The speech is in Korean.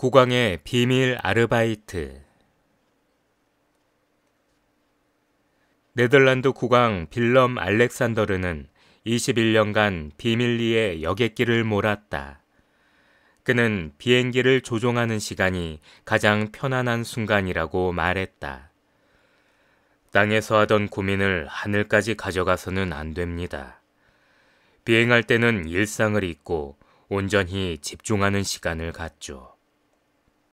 국왕의 비밀 아르바이트 네덜란드 국왕 빌럼 알렉산더르는 21년간 비밀리에 여객기를 몰았다. 그는 비행기를 조종하는 시간이 가장 편안한 순간이라고 말했다. 땅에서 하던 고민을 하늘까지 가져가서는 안 됩니다. 비행할 때는 일상을 잊고 온전히 집중하는 시간을 갖죠.